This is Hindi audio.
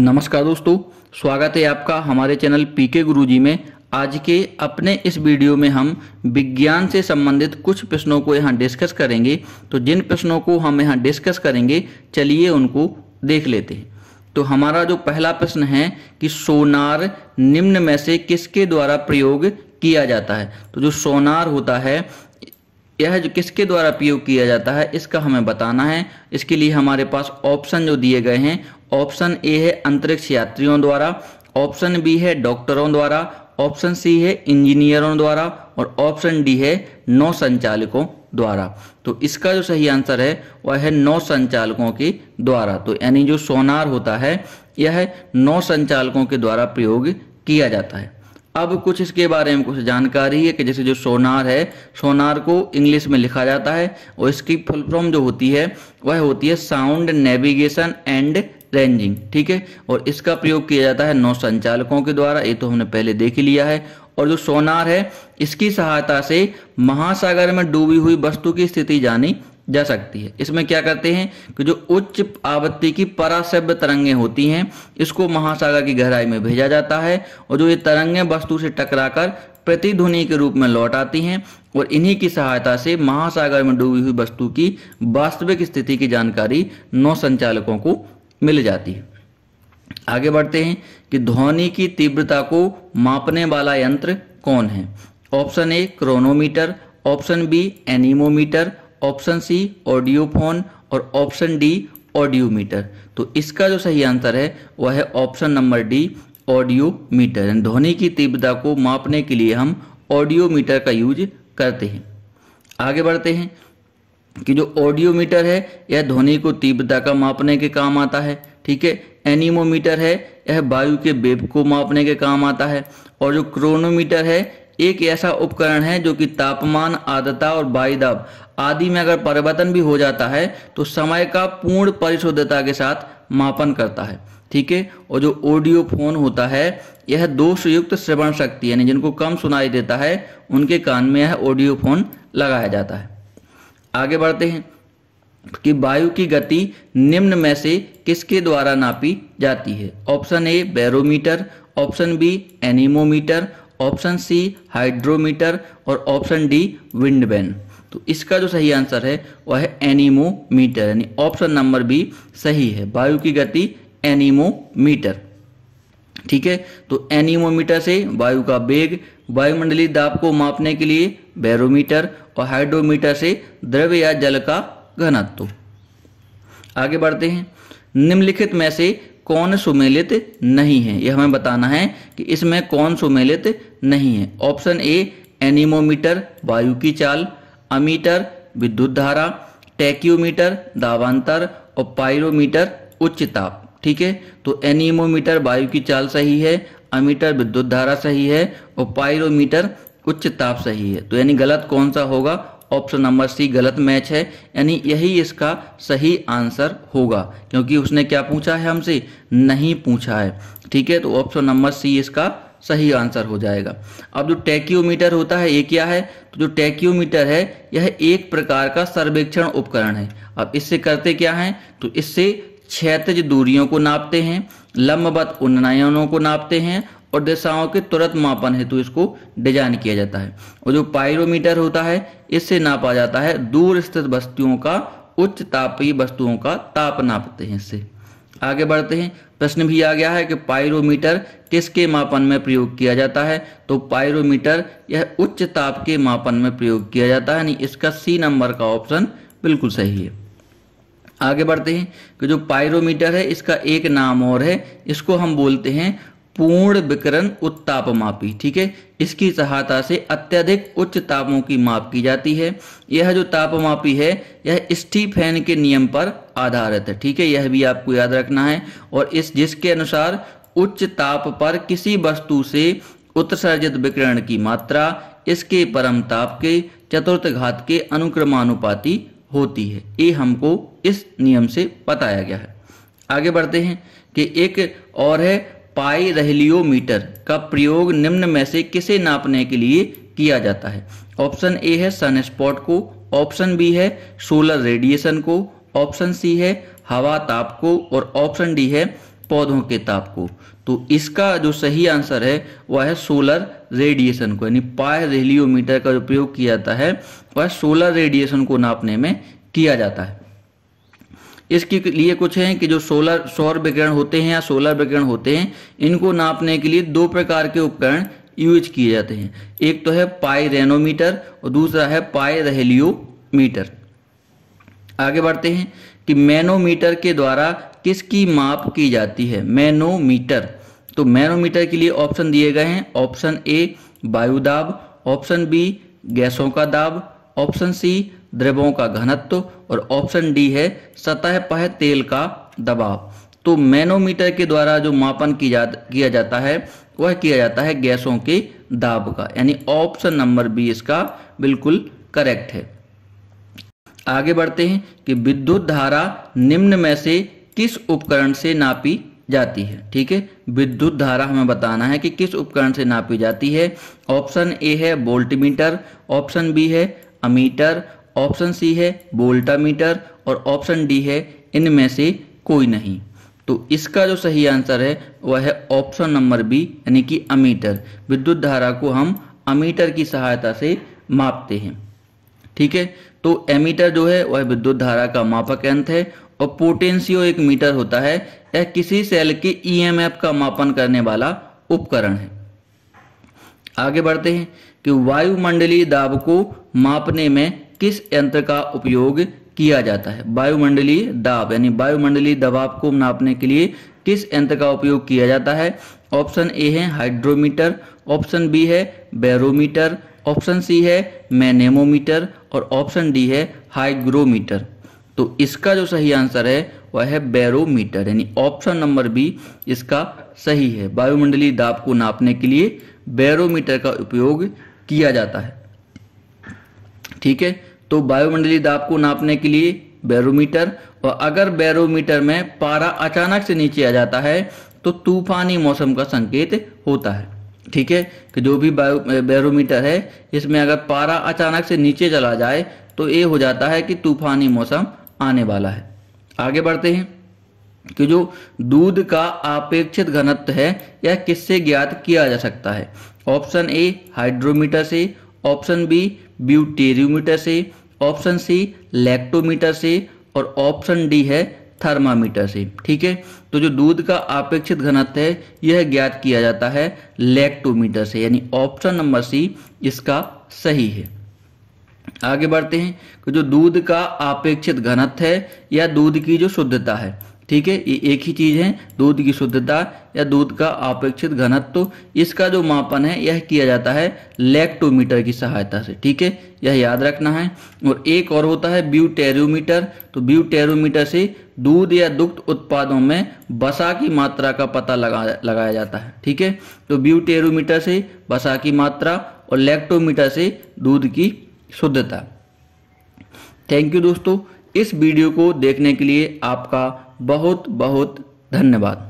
नमस्कार दोस्तों स्वागत है आपका हमारे चैनल पीके गुरुजी में आज के अपने इस वीडियो में हम विज्ञान से संबंधित कुछ प्रश्नों को यहाँ डिस्कस करेंगे तो जिन प्रश्नों को हम यहाँ डिस्कस करेंगे चलिए उनको देख लेते हैं तो हमारा जो पहला प्रश्न है कि सोनार निम्न में से किसके द्वारा प्रयोग किया जाता है तो जो सोनार होता है यह जो किसके द्वारा प्रयोग किया जाता है इसका हमें बताना है इसके लिए हमारे पास ऑप्शन जो दिए गए हैं ऑप्शन ए है अंतरिक्ष यात्रियों द्वारा ऑप्शन बी है डॉक्टरों द्वारा ऑप्शन सी है इंजीनियरों द्वारा और ऑप्शन डी है नौ संचालकों द्वारा तो इसका जो सही आंसर है वह है नौ संचालकों के द्वारा तो यानी जो सोनार होता है यह नौ संचालकों के द्वारा प्रयोग किया जाता है अब कुछ इसके बारे में कुछ जानकारी है कि जैसे जो सोनार है सोनार को इंग्लिश में लिखा जाता है और इसकी फुल फॉर्म जो होती है वह होती है साउंड नेविगेशन एंड रेंजिंग ठीक है और इसका प्रयोग किया जाता है नौ संचालकों के द्वारा ये तो हमने पहले देख लिया है और जो सोनार है इसकी सहायता से महासागर में डूबी हुई वस्तु की स्थिति जानी जा सकती है इसमें क्या करते हैं कि जो उच्च आवृत्ति की परासभ्य तरंगें होती हैं इसको महासागर की गहराई में भेजा जाता है और जो ये तरंगें वस्तु से टकराकर प्रतिध्वनि के रूप में लौट आती हैं और इन्हीं की सहायता से महासागर में डूबी हुई वस्तु की वास्तविक स्थिति की जानकारी नौ संचालकों को मिल जाती है आगे बढ़ते हैं कि ध्वनि की तीव्रता को मापने वाला यंत्र कौन है option A chronometer option B anemometer option C audiophone और ऑप्शन डी ऑडियोमीटर तो इसका जो सही आंसर है वह है ऑप्शन नंबर डी ऑडियोमीटर ध्वनि की तीव्रता को मापने के लिए हम ऑडियोमीटर का यूज करते हैं आगे बढ़ते हैं कि जो ऑडियोमीटर है यह ध्वनि को तीव्रता का मापने के काम आता है ठीक है एनिमोमीटर है यह वायु के वेग को मापने के काम आता है और जो क्रोनोमीटर है एक ऐसा उपकरण है जो कि तापमान आदता और वायुदाब आदि में अगर परिवर्तन भी हो जाता है तो समय का पूर्ण परिशुद्धता के साथ मापन करता है ठीक है और जो ऑडियो फोन होता है यह दोषयुक्त श्रवण शक्ति यानी जिनको कम सुनाई देता है उनके कान में यह ऑडियो फोन लगाया जाता है आगे बढ़ते हैं कि वायु की गति निम्न में से किसके द्वारा नापी जाती है option A barometer option B anemometer option C hydrometer और ऑप्शन डी बैन तो इसका जो सही आंसर है वह है एनिमोमीटर यानी ऑप्शन नंबर बी सही है वायु की गति एनिमोमीटर ठीक है तो एनीमोमीटर से वायु का वेग वायुमंडलीय दाब को मापने के लिए बैरोमीटर और हाइड्रोमीटर से द्रव्य या जल का घनत्व आगे बढ़ते हैं निम्नलिखित में से कौन सुमेलित नहीं है यह हमें बताना है कि इसमें कौन सुमेलित नहीं है ऑप्शन ए एनिमोमीटर वायु की चाल अमीटर विद्युत धारा टैक्यूमीटर दावांतर और पायरोमीटर उच्च ताप ठीक है तो एनीमोमीटर वायु की चाल सही है अमीटर विद्युत धारा सही है और पायरोमीटर उच्च ताप सही है तो यानी गलत कौन सा होगा ऑप्शन नंबर सी गलत मैच है यानी यही इसका सही आंसर होगा क्योंकि उसने क्या पूछा है हमसे नहीं पूछा है ठीक है तो ऑप्शन नंबर सी इसका सही आंसर हो जाएगा अब जो टैक्योमीटर होता है ये क्या है तो जो टैक्योमीटर है यह एक प्रकार का सर्वेक्षण उपकरण है अब इससे करते क्या है तो इससे क्षेत्रज दूरियों को नापते हैं लंबवत उन्नयनों को नापते हैं और दिशाओं के तुरंत मापन हेतु इसको डिजाइन किया जाता है और जो पायरोमीटर होता है इससे नापा जाता है दूर स्थित वस्तुओं का उच्च तापीय वस्तुओं का ताप नापते हैं इससे आगे बढ़ते हैं प्रश्न भी आ गया है कि पायरोमीटर किसके मापन में प्रयोग किया जाता है तो पायरोमीटर यह उच्च ताप के मापन में प्रयोग किया जाता है यानी इसका सी नंबर का ऑप्शन बिल्कुल सही है आगे बढ़ते हैं कि जो पायरोमीटर है इसका एक नाम और है इसको हम बोलते हैं पूर्ण विकरण उत्ताप मापी ठीक है इसकी सहायता से अत्यधिक उच्च तापों की माप की जाती है यह जो तापमापी है यह स्टीफेन के नियम पर आधारित है ठीक है यह भी आपको याद रखना है और इस जिसके अनुसार उच्च ताप पर किसी वस्तु से उत्सर्जित विकिरण की मात्रा इसके परम ताप के चतुर्थ घात के अनुक्रमानुपाती होती है ये हमको इस नियम से बताया गया है आगे बढ़ते हैं कि एक और है पाई रहलियोमीटर का प्रयोग निम्न में से किसे नापने के लिए किया जाता है ऑप्शन ए है सन स्पॉट को ऑप्शन बी है सोलर रेडिएशन को ऑप्शन सी है हवा ताप को और ऑप्शन डी है पौधों के ताप को तो इसका जो सही आंसर है वह है सोलर रेडिएशन को यानी पाए रेलियोमीटर का जो प्रयोग किया जाता है वह सोलर रेडिएशन को नापने में किया जाता है इसके लिए कुछ है कि जो सोलर सौर विकिरण होते हैं या सोलर विकिरण होते हैं इनको नापने के लिए दो प्रकार के उपकरण यूज किए जाते हैं एक तो है पाई रेनोमीटर और दूसरा है पाई रहेलियोमीटर आगे बढ़ते हैं कि मैनोमीटर के द्वारा किसकी माप की जाती है मैनोमीटर तो मैनोमीटर के लिए ऑप्शन दिए गए हैं ऑप्शन ए वायु दाब ऑप्शन बी गैसों का दाब ऑप्शन सी द्रवों का घनत्व और ऑप्शन डी है सतह पह तेल का दबाव तो मैनोमीटर के द्वारा जो मापन की जा किया जाता है वह किया जाता है गैसों के दाब का यानी ऑप्शन नंबर बी इसका बिल्कुल करेक्ट है आगे बढ़ते हैं कि विद्युत धारा निम्न में से किस उपकरण से नापी जाती है ठीक है विद्युत धारा हमें बताना है कि किस उपकरण से नापी जाती है ऑप्शन ए है वोल्टमीटर ऑप्शन बी है अमीटर ऑप्शन सी है वोल्टामीटर और ऑप्शन डी है इनमें से कोई नहीं तो इसका जो सही आंसर है वह है ऑप्शन नंबर बी यानी कि अमीटर विद्युत धारा को हम अमीटर की सहायता से मापते हैं ठीक है तो एमीटर जो है वह विद्युत धारा का मापक अंत है और पोटेंशियो एक मीटर होता है यह किसी सेल के ईएमएफ e का मापन करने वाला उपकरण है आगे बढ़ते हैं कि वायुमंडलीय दाब को मापने में किस यंत्र का उपयोग किया जाता है वायुमंडलीय दाब यानी वायुमंडलीय दबाव को नापने के लिए किस यंत्र का उपयोग किया जाता है ऑप्शन ए है हाइड्रोमीटर ऑप्शन बी है बैरोमीटर ऑप्शन सी है मैनेमोमीटर और ऑप्शन डी है हाइग्रोमीटर तो इसका जो सही आंसर है वह है बैरोमीटर यानी ऑप्शन नंबर बी इसका सही है वायुमंडलीय दाब को नापने के लिए बैरोमीटर का उपयोग किया जाता है ठीक है तो वायुमंडलीय दाब को नापने के लिए बैरोमीटर और अगर बैरोमीटर में पारा अचानक से नीचे आ जाता है तो तूफानी मौसम का संकेत होता है ठीक है कि जो भी बैरोमीटर है इसमें अगर पारा अचानक से नीचे चला जाए तो ये हो जाता है कि तूफानी मौसम आने वाला है आगे बढ़ते हैं कि जो दूध का अपेक्षित घनत्व है यह किससे ज्ञात किया जा सकता है ऑप्शन ए हाइड्रोमीटर से ऑप्शन बी ब्यूटेरियोमीटर से ऑप्शन सी लैक्टोमीटर से और ऑप्शन डी है थर्मामीटर से ठीक है तो जो दूध का अपेक्षित घनत्व है यह ज्ञात किया जाता है लैक्टोमीटर से यानी ऑप्शन नंबर सी इसका सही है आगे बढ़ते हैं कि जो दूध का अपेक्षित घनत्व है या दूध की जो शुद्धता है ठीक है ये एक ही चीज़ है दूध की शुद्धता या दूध का अपेक्षित घनत्व तो इसका जो मापन है यह किया जाता है लेक्टोमीटर की सहायता से ठीक है यह याद रखना है और एक और होता है ब्यूटेरोमीटर तो ब्यूटेरोमीटर से दूध या दुग्ध उत्पादों में बसा की मात्रा का पता लगा लगाया जाता है ठीक है तो ब्यूटेरोमीटर से बसा की मात्रा और लेक्टोमीटर से दूध की शुद्धता थैंक यू दोस्तों इस वीडियो को देखने के लिए आपका बहुत बहुत धन्यवाद